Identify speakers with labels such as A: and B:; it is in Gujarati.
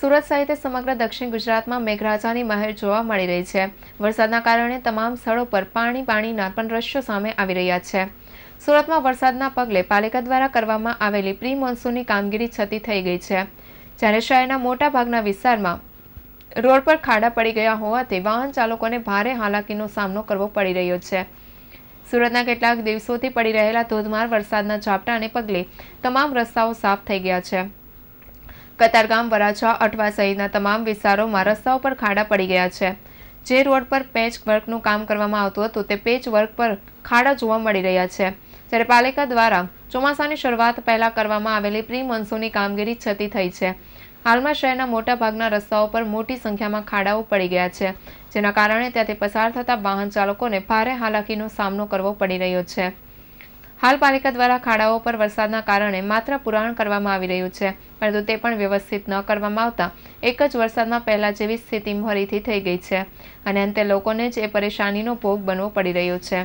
A: સુરત સહિત સમગ્ર દક્ષિણ ગુજરાતમાં મેઘરાજાની મહેર જોવા મળી રહી છે વરસાદના કારણે તમામ સ્થળો પર પાણી પાણીના પણ દ્રશ્યો સામે આવી રહ્યા છે સુરતમાં વરસાદના પગલે પાલિકા દ્વારા કરવામાં આવેલી પ્રી મોન્સૂનની કામગીરી છતી થઈ ગઈ છે જ્યારે શહેરના મોટાભાગના વિસ્તારમાં રોડ પર ખાડા પડી ગયા હોવાથી વાહન ચાલકોને ભારે હાલાકીનો સામનો કરવો પડી રહ્યો છે સુરતના કેટલાક દિવસોથી પડી રહેલા ધોધમાર વરસાદના ઝાપટાને પગલે તમામ રસ્તાઓ સાફ થઈ ગયા છે કતારગામ વરાછા અઠવા સહિતના તમામ વિસ્તારોમાં રસ્તાઓ પર ખાડા પડી ગયા છે જે રોડ પર પેચ વર્કનું કામ કરવામાં આવતું હતું તે પેચ વર્ક પર ખાડા જોવા મળી રહ્યા છે જ્યારે પાલિકા દ્વારા ચોમાસાની શરૂઆત પહેલાં કરવામાં આવેલી પ્રી મોન્સૂનની કામગીરી છતી થઈ છે હાલમાં શહેરના મોટાભાગના રસ્તાઓ પર મોટી સંખ્યામાં ખાડાઓ પડી ગયા છે જેના કારણે ત્યાંથી પસાર થતા વાહન ચાલકોને ભારે હાલાકીનો સામનો કરવો પડી રહ્યો છે હાલ પાલિકા દ્વારા ખાડાઓ પર વરસાદના કારણે માત્ર પુરાણ કરવામાં આવી રહ્યું છે પરંતુ તે પણ વ્યવસ્થિત ન કરવામાં આવતા એક જ વરસાદમાં પહેલાં જેવી સ્થિતિ મોહરીથી થઈ ગઈ છે અને અંતે લોકોને જ એ પરેશાનીનો ભોગ બનવો પડી રહ્યો છે